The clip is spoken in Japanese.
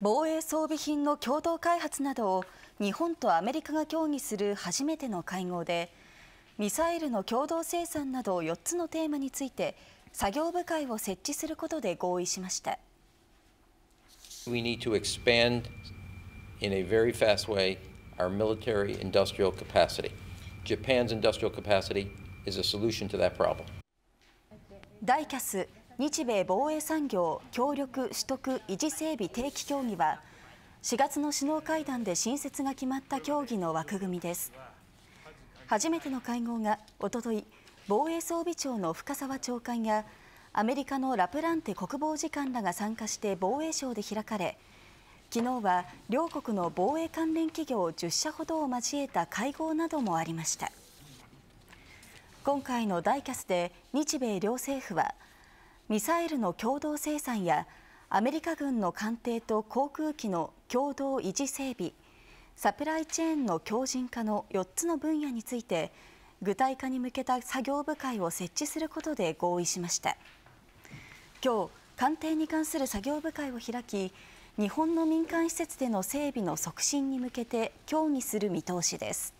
防衛装備品の共同開発などを日本とアメリカが協議する初めての会合でミサイルの共同生産など4つのテーマについて作業部会を設置することで合意しました。We need to expand in a very fast way our military industrial capacity. Japan's industrial capacity is a solution to that problem. ダイキャス日米防衛産業協力取得維持整備定期協議は4月の首脳会談で新設が決まった協議の枠組みです初めての会合がおととい防衛装備庁の深沢長官やアメリカのラプランテ国防次官らが参加して防衛省で開かれ昨日は両国の防衛関連企業10社ほどを交えた会合などもありました今回のダイキャスで日米両政府はミサイルの共同生産やアメリカ軍の艦艇と航空機の共同維持整備サプライチェーンの強靭化の4つの分野について具体化に向けた作業部会を設置することで合意しました今日艦艇に関する作業部会を開き日本の民間施設での整備の促進に向けて協議する見通しです